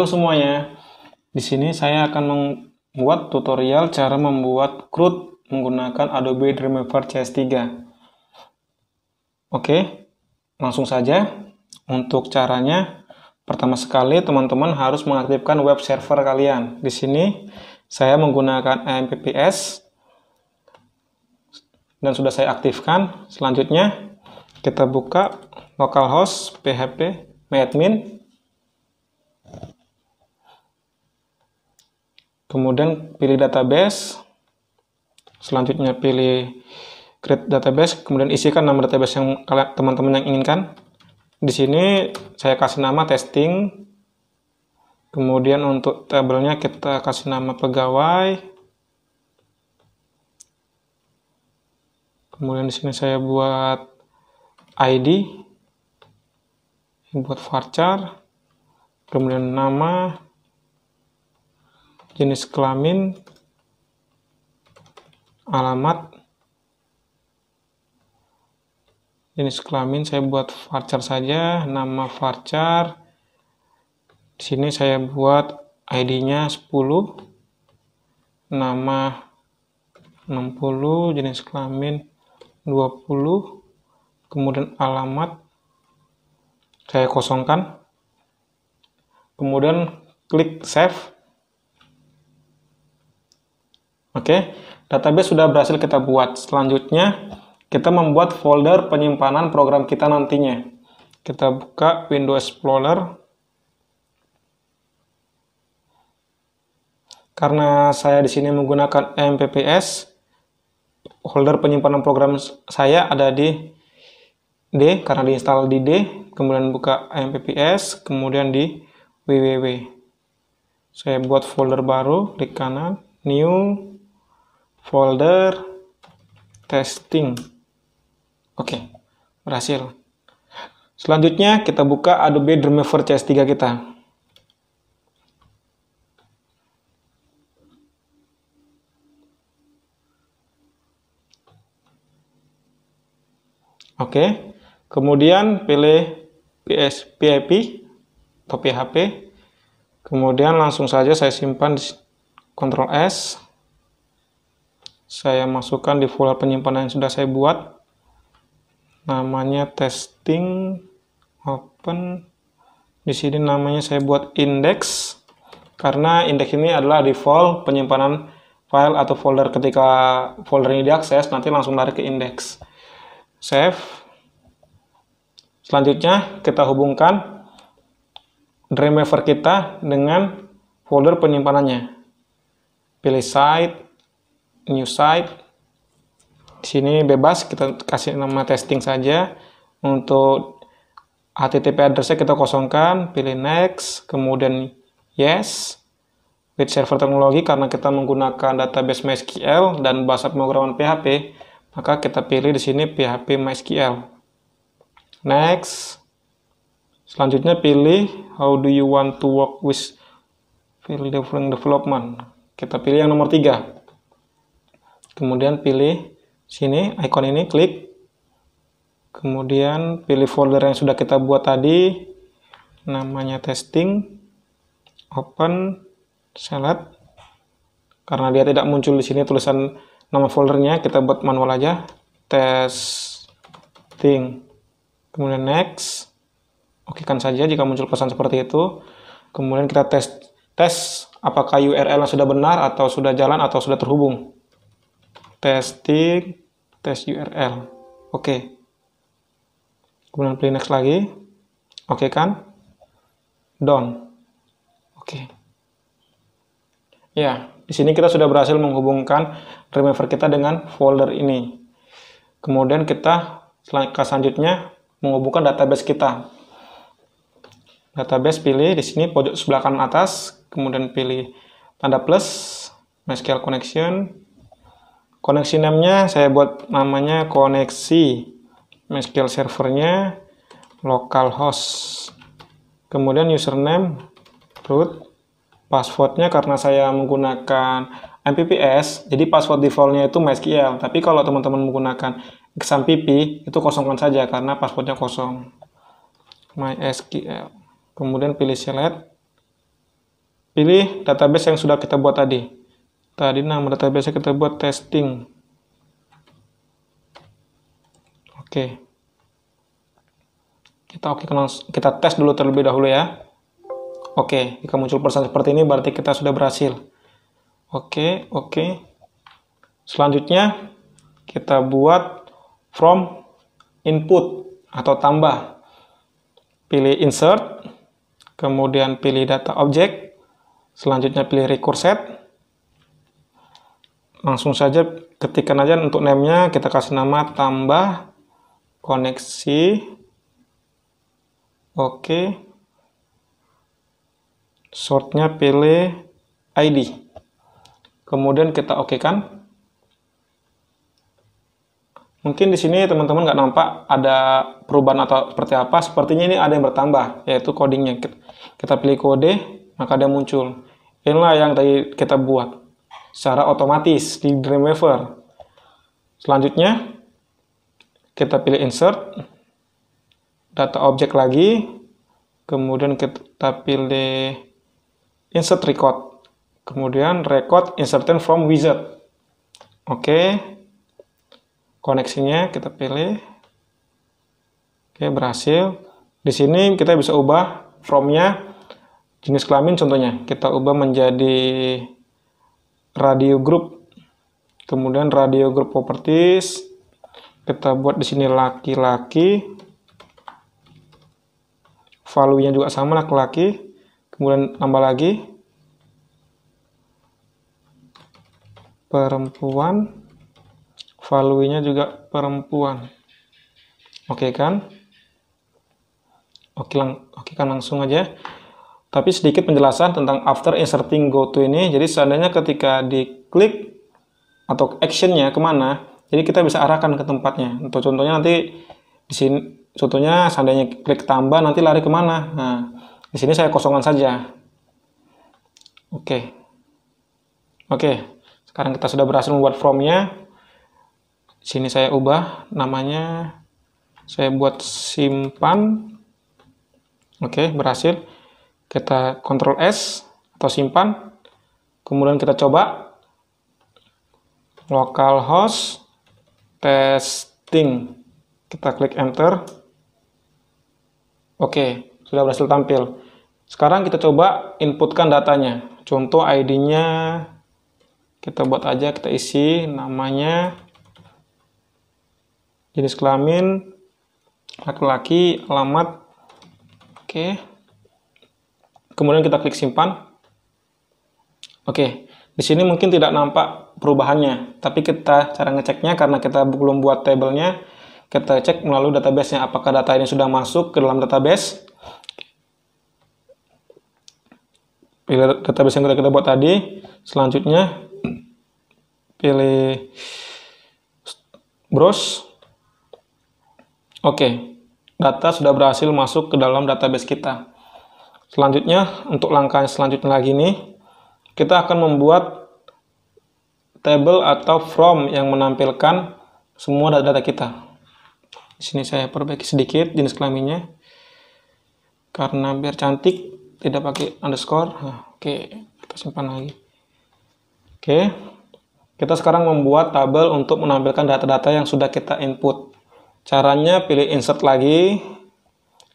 Halo semuanya. Di sini saya akan membuat tutorial cara membuat CRUD menggunakan Adobe Dreamweaver CS3. Oke, langsung saja. Untuk caranya, pertama sekali teman-teman harus mengaktifkan web server kalian. Di sini saya menggunakan AMPPS dan sudah saya aktifkan. Selanjutnya kita buka localhost php myadmin kemudian pilih database, selanjutnya pilih create database, kemudian isikan nama database yang teman-teman yang inginkan. Di sini saya kasih nama testing, kemudian untuk tabelnya kita kasih nama pegawai, kemudian di sini saya buat ID, buat varchar, kemudian nama, jenis kelamin, alamat, jenis kelamin saya buat varchar saja, nama varchar. Di sini saya buat ID-nya 10, nama 60, jenis kelamin 20, kemudian alamat saya kosongkan. Kemudian klik save. Oke, database sudah berhasil kita buat. Selanjutnya, kita membuat folder penyimpanan program kita nantinya. Kita buka Windows Explorer. Karena saya di sini menggunakan MPPS, folder penyimpanan program saya ada di D, karena diinstal di D, kemudian buka MPPS, kemudian di www. Saya buat folder baru, klik kanan, new, folder testing. Oke, berhasil. Selanjutnya kita buka Adobe Dreamweaver CS3 kita. Oke, kemudian pilih PS PIP atau PHP. Kemudian langsung saja saya simpan di Ctrl S saya masukkan di folder penyimpanan yang sudah saya buat namanya testing open di sini namanya saya buat index karena index ini adalah default penyimpanan file atau folder ketika folder ini diakses nanti langsung lari ke index save selanjutnya kita hubungkan Dreamweaver kita dengan folder penyimpanannya pilih site new site. Di sini bebas kita kasih nama testing saja. Untuk HTTP address kita kosongkan, pilih next, kemudian yes. With server teknologi karena kita menggunakan database MySQL dan bahasa pemrograman PHP, maka kita pilih di sini PHP MySQL. Next. Selanjutnya pilih how do you want to work with field development. Kita pilih yang nomor tiga kemudian pilih sini icon ini klik kemudian pilih folder yang sudah kita buat tadi namanya testing open select karena dia tidak muncul di sini tulisan nama foldernya kita buat manual aja testing kemudian next oke kan saja jika muncul pesan seperti itu kemudian kita tes tes apakah URL yang sudah benar atau sudah jalan atau sudah terhubung testing test URL oke okay. kemudian pilih next lagi oke okay, kan done oke okay. ya di sini kita sudah berhasil menghubungkan remover kita dengan folder ini kemudian kita langkah selanjutnya menghubungkan database kita database pilih di sini pojok sebelah kanan atas kemudian pilih tanda plus MySQL connection koneksi name saya buat namanya koneksi MySQL servernya localhost kemudian username root passwordnya karena saya menggunakan MPPS jadi password defaultnya itu MySQL tapi kalau teman-teman menggunakan XMPP itu kosongkan saja karena passwordnya kosong MySQL kemudian pilih select pilih database yang sudah kita buat tadi Tadi nama database kita buat testing. Oke. Kita oke okay, kita tes dulu terlebih dahulu ya. Oke, okay, jika muncul persen seperti ini berarti kita sudah berhasil. Oke, okay, oke. Okay. Selanjutnya kita buat from input atau tambah. Pilih insert, kemudian pilih data objek. selanjutnya pilih record set, langsung saja ketikkan aja untuk name-nya kita kasih nama tambah koneksi oke okay. shortnya pilih ID kemudian kita oke kan mungkin di sini teman-teman nggak nampak ada perubahan atau seperti apa sepertinya ini ada yang bertambah yaitu codingnya kita pilih kode maka dia muncul inilah yang tadi kita buat secara otomatis di Dreamweaver. Selanjutnya, kita pilih insert, data objek lagi, kemudian kita pilih insert record, kemudian record inserted from wizard. Oke, okay. koneksinya kita pilih. Oke, okay, berhasil. Di sini kita bisa ubah from-nya jenis kelamin contohnya. Kita ubah menjadi radio group kemudian radio group properties kita buat di sini laki-laki value-nya juga sama laki-laki kemudian tambah lagi perempuan value-nya juga perempuan oke kan oke lang oke kan langsung aja tapi sedikit penjelasan tentang after inserting go to ini. Jadi seandainya ketika diklik atau actionnya kemana, jadi kita bisa arahkan ke tempatnya. Untuk contohnya nanti di sini, contohnya seandainya klik tambah nanti lari kemana. Nah, di sini saya kosongan saja. Oke, okay. oke. Okay. Sekarang kita sudah berhasil membuat formnya. Sini saya ubah namanya, saya buat simpan. Oke, okay, berhasil kita Ctrl S atau simpan, kemudian kita coba localhost testing, kita klik enter, oke sudah berhasil tampil. Sekarang kita coba inputkan datanya, contoh ID-nya kita buat aja, kita isi namanya, jenis kelamin, laki-laki, alamat, oke kemudian kita klik simpan. Oke, di sini mungkin tidak nampak perubahannya, tapi kita cara ngeceknya karena kita belum buat tabelnya, kita cek melalui databasenya apakah data ini sudah masuk ke dalam database. Pilih database yang kita, kita buat tadi, selanjutnya pilih browse. Oke, data sudah berhasil masuk ke dalam database kita. Selanjutnya, untuk langkah selanjutnya lagi nih, kita akan membuat table atau from yang menampilkan semua data-data kita. Di sini saya perbaiki sedikit jenis kelaminnya. Karena biar cantik, tidak pakai underscore. Nah, oke, okay. kita simpan lagi. Oke, okay. kita sekarang membuat tabel untuk menampilkan data-data yang sudah kita input. Caranya pilih insert lagi,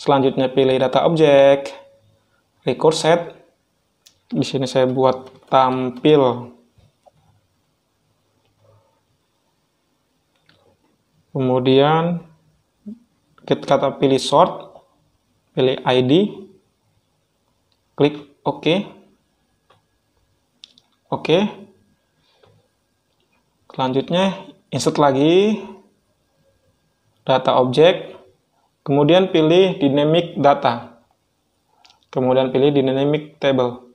selanjutnya pilih data object record set di sini saya buat tampil kemudian kita kata pilih sort pilih ID klik OK OK selanjutnya insert lagi data objek kemudian pilih dynamic data Kemudian pilih dynamic table.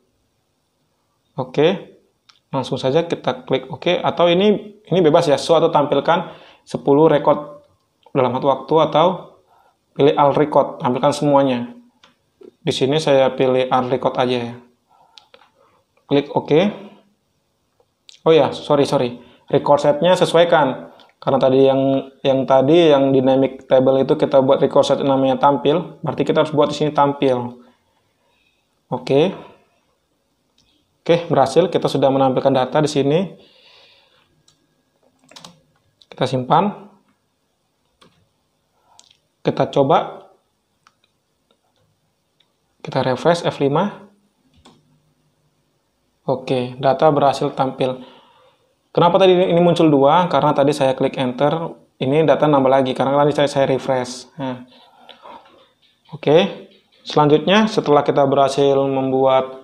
Oke. Langsung saja kita klik oke atau ini ini bebas ya, so atau tampilkan 10 record dalam satu waktu atau pilih all record, tampilkan semuanya. Di sini saya pilih all record aja ya. Klik oke. Oh ya, sorry sorry. Record setnya sesuaikan karena tadi yang yang tadi yang dynamic table itu kita buat record set namanya tampil, berarti kita harus buat di sini tampil. Oke. Oke, berhasil. Kita sudah menampilkan data di sini. Kita simpan. Kita coba. Kita refresh F5. Oke, data berhasil tampil. Kenapa tadi ini muncul dua? Karena tadi saya klik enter, ini data nambah lagi. Karena tadi saya, refresh. Nah. Oke, Selanjutnya, setelah kita berhasil membuat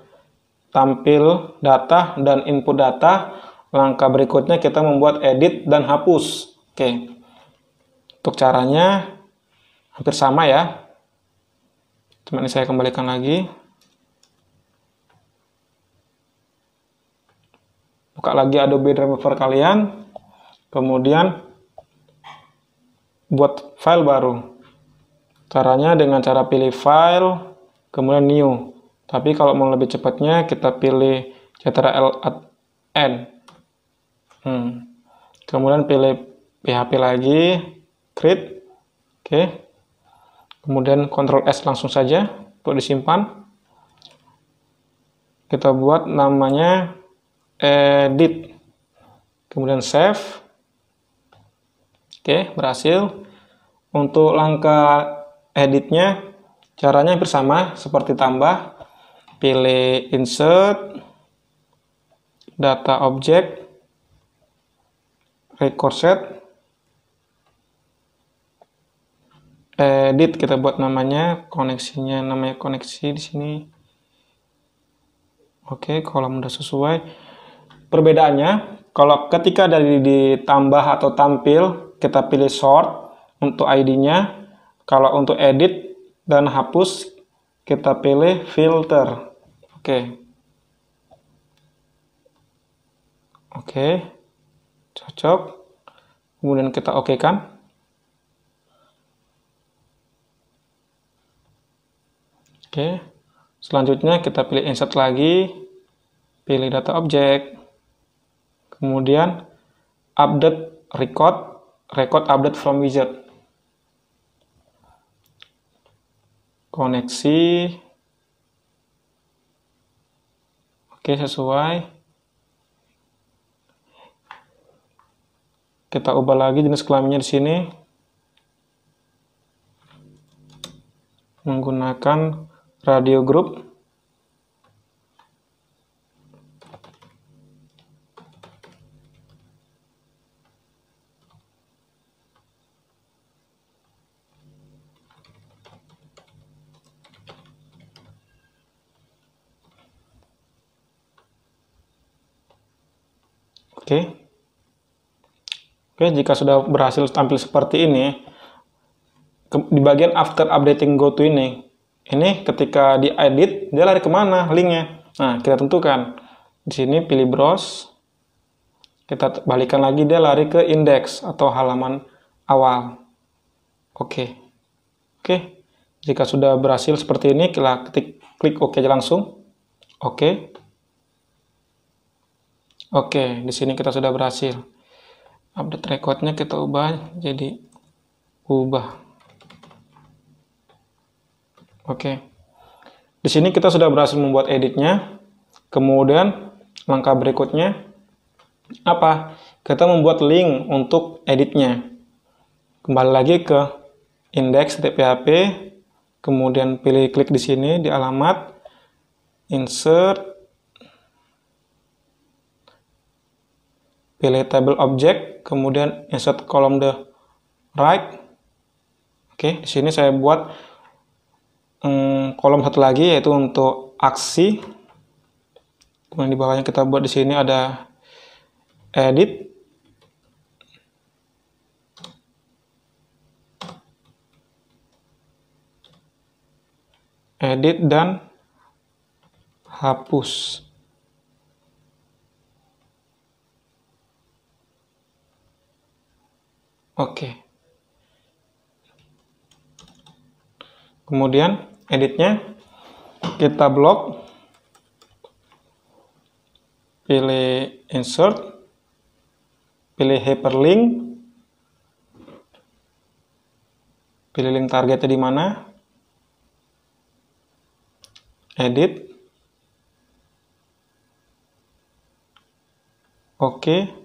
tampil data dan input data, langkah berikutnya kita membuat edit dan hapus. Oke. Untuk caranya hampir sama ya. Cuma ini saya kembalikan lagi. Buka lagi Adobe Dreamweaver kalian. Kemudian buat file baru. Caranya dengan cara pilih file, kemudian new. Tapi kalau mau lebih cepatnya, kita pilih ctrl L at N. Hmm. Kemudian pilih PHP lagi, create. Oke. Kemudian Ctrl S langsung saja untuk disimpan. Kita buat namanya edit. Kemudian save. Oke, berhasil. Untuk langkah editnya caranya hampir seperti tambah pilih insert data object record set edit kita buat namanya koneksinya namanya koneksi di sini oke kolom udah sesuai perbedaannya kalau ketika dari ditambah atau tampil kita pilih sort untuk ID-nya kalau untuk edit dan hapus, kita pilih filter. Oke. Okay. Oke. Okay. Cocok. Kemudian kita oke kan. Oke. Selanjutnya kita pilih insert lagi, pilih data objek. Kemudian update record, record update from wizard. koneksi oke sesuai kita ubah lagi jenis kelaminnya di sini menggunakan radio group Oke. Oke, jika sudah berhasil tampil seperti ini, di bagian after updating go to ini, ini ketika di edit, dia lari kemana linknya? Nah, kita tentukan. Di sini pilih browse, kita balikan lagi dia lari ke index atau halaman awal. Oke. Oke. Jika sudah berhasil seperti ini, kita klik, klik OK aja langsung. Oke. Oke, di sini kita sudah berhasil. Update recordnya kita ubah jadi ubah. Oke. Di sini kita sudah berhasil membuat editnya. Kemudian langkah berikutnya apa? Kita membuat link untuk editnya. Kembali lagi ke index.php, kemudian pilih klik di sini di alamat insert pilih table object, kemudian insert column the right. Oke, di sini saya buat um, kolom satu lagi yaitu untuk aksi. Kemudian di bawahnya kita buat di sini ada edit. Edit dan hapus. Oke. Kemudian editnya kita blok, pilih insert, pilih hyperlink, pilih link targetnya di mana, edit, oke. Okay.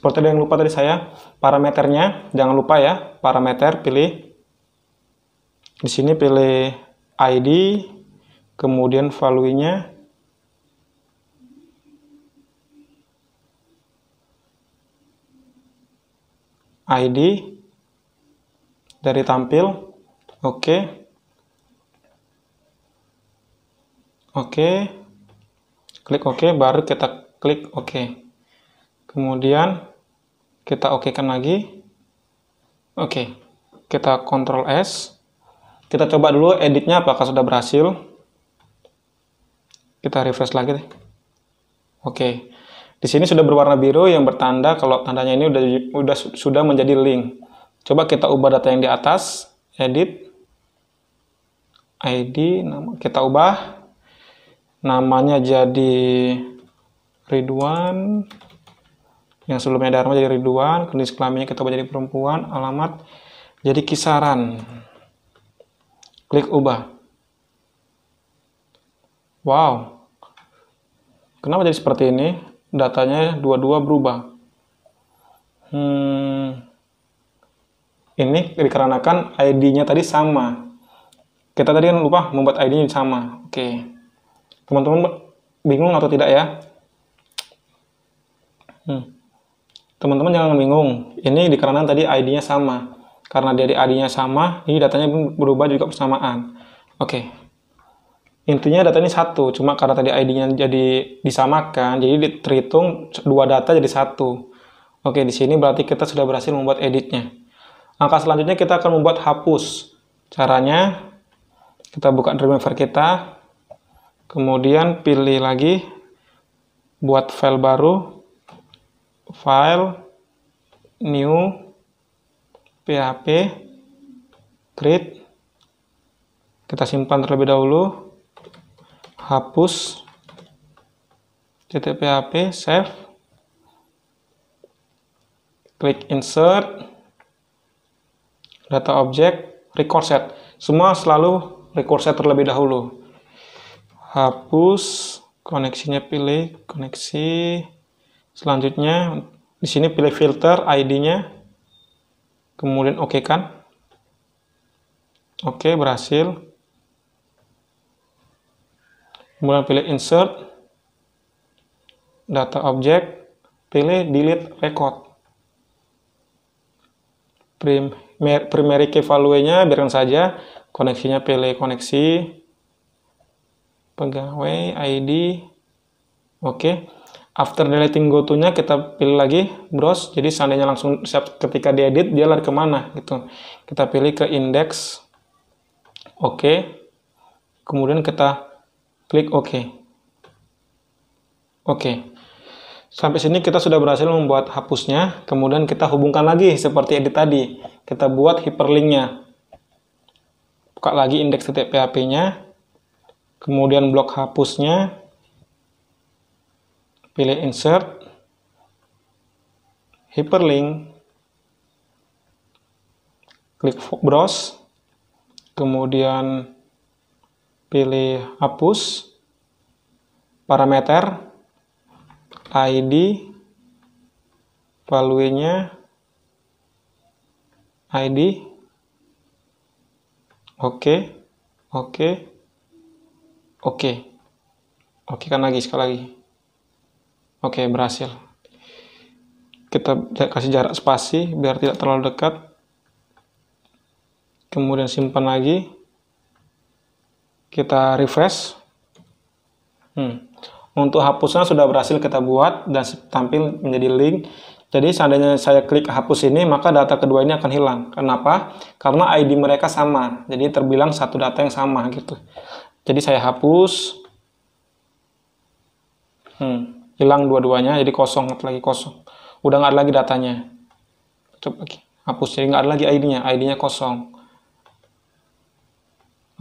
Seperti ada yang lupa tadi saya, parameternya jangan lupa ya, parameter pilih di sini pilih ID, kemudian value-nya ID dari tampil. Oke. Okay. Oke. Okay. Klik oke okay, baru kita klik oke. Okay. Kemudian kita oke kan lagi oke kita kontrol S kita coba dulu editnya apakah sudah berhasil kita refresh lagi deh oke di sini sudah berwarna biru yang bertanda kalau tandanya ini udah, udah sudah menjadi link coba kita ubah data yang di atas edit ID nama kita ubah namanya jadi Ridwan yang sebelumnya Dharma jadi Ridwan, kondisi kelaminnya kita jadi perempuan, alamat jadi kisaran. Klik ubah. Wow. Kenapa jadi seperti ini? Datanya dua-dua berubah. Hmm. Ini dikarenakan ID-nya tadi sama. Kita tadi kan lupa membuat ID-nya sama. Oke. Teman-teman bingung atau tidak ya? Hmm teman-teman jangan bingung. Ini dikarenakan tadi ID-nya sama. Karena dari ID-nya sama, ini datanya berubah juga bersamaan. Oke. Okay. Intinya data ini satu, cuma karena tadi ID-nya jadi disamakan, jadi terhitung dua data jadi satu. Oke, okay, di sini berarti kita sudah berhasil membuat editnya. Langkah selanjutnya kita akan membuat hapus. Caranya, kita buka driver kita, kemudian pilih lagi, buat file baru, file new php create kita simpan terlebih dahulu hapus titik php save klik insert data object record set semua selalu record set terlebih dahulu hapus koneksinya pilih koneksi Selanjutnya di sini pilih filter ID-nya. Kemudian oke okay kan. Oke, okay, berhasil. Kemudian pilih insert data object, pilih delete record. Primer, primary key value-nya biarkan saja, koneksinya pilih koneksi pegawai ID. Oke. Okay after deleting go to nya kita pilih lagi browse jadi seandainya langsung siap ketika diedit dia lari kemana gitu kita pilih ke index oke okay. kemudian kita klik oke okay. oke okay. sampai sini kita sudah berhasil membuat hapusnya kemudian kita hubungkan lagi seperti edit tadi kita buat hyperlinknya buka lagi index.php nya kemudian blok hapusnya pilih insert, hyperlink, klik browse, kemudian pilih hapus, parameter, ID, value-nya, ID, oke, okay, oke, okay, oke, okay. oke kan lagi, sekali lagi. Oke, berhasil. Kita kasih jarak spasi biar tidak terlalu dekat. Kemudian simpan lagi. Kita refresh. Hmm. Untuk hapusnya sudah berhasil kita buat dan tampil menjadi link. Jadi seandainya saya klik hapus ini, maka data kedua ini akan hilang. Kenapa? Karena ID mereka sama. Jadi terbilang satu data yang sama gitu. Jadi saya hapus. Hmm hilang dua-duanya jadi kosong lagi kosong udah nggak ada lagi datanya coba lagi hapus jadi nggak ada lagi ID-nya ID-nya kosong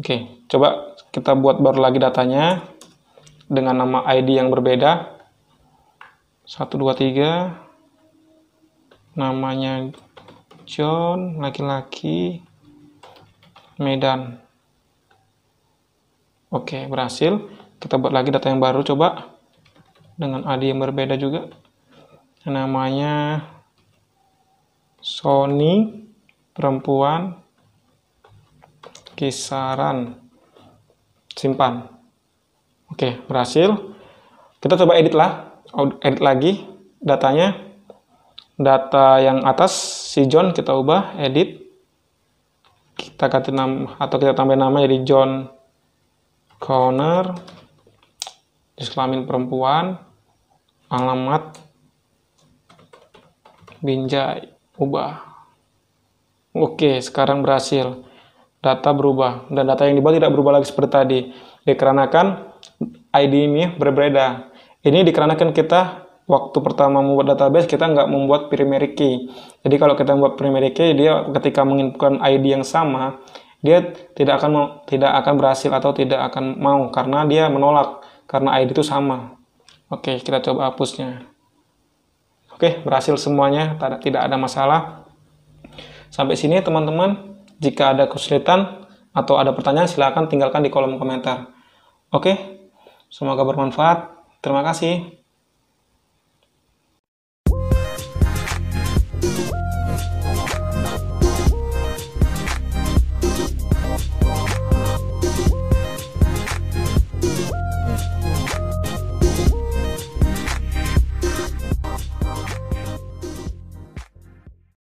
oke coba kita buat baru lagi datanya dengan nama ID yang berbeda 123 namanya John laki-laki Medan oke berhasil kita buat lagi data yang baru coba dengan adi yang berbeda juga namanya Sony perempuan kisaran simpan oke berhasil kita coba edit lah edit lagi datanya data yang atas si John kita ubah edit kita ganti nama atau kita tambah nama jadi John Connor disklamin perempuan alamat binjai ubah oke sekarang berhasil data berubah dan data yang dibuat tidak berubah lagi seperti tadi dikarenakan ID ini berbeda ini dikarenakan kita waktu pertama membuat database kita nggak membuat primary key. Jadi kalau kita membuat primary key dia ketika menginputkan ID yang sama dia tidak akan tidak akan berhasil atau tidak akan mau karena dia menolak karena ID itu sama. Oke, kita coba hapusnya. Oke, berhasil semuanya, tidak ada masalah. Sampai sini teman-teman, jika ada kesulitan atau ada pertanyaan silahkan tinggalkan di kolom komentar. Oke, semoga bermanfaat. Terima kasih.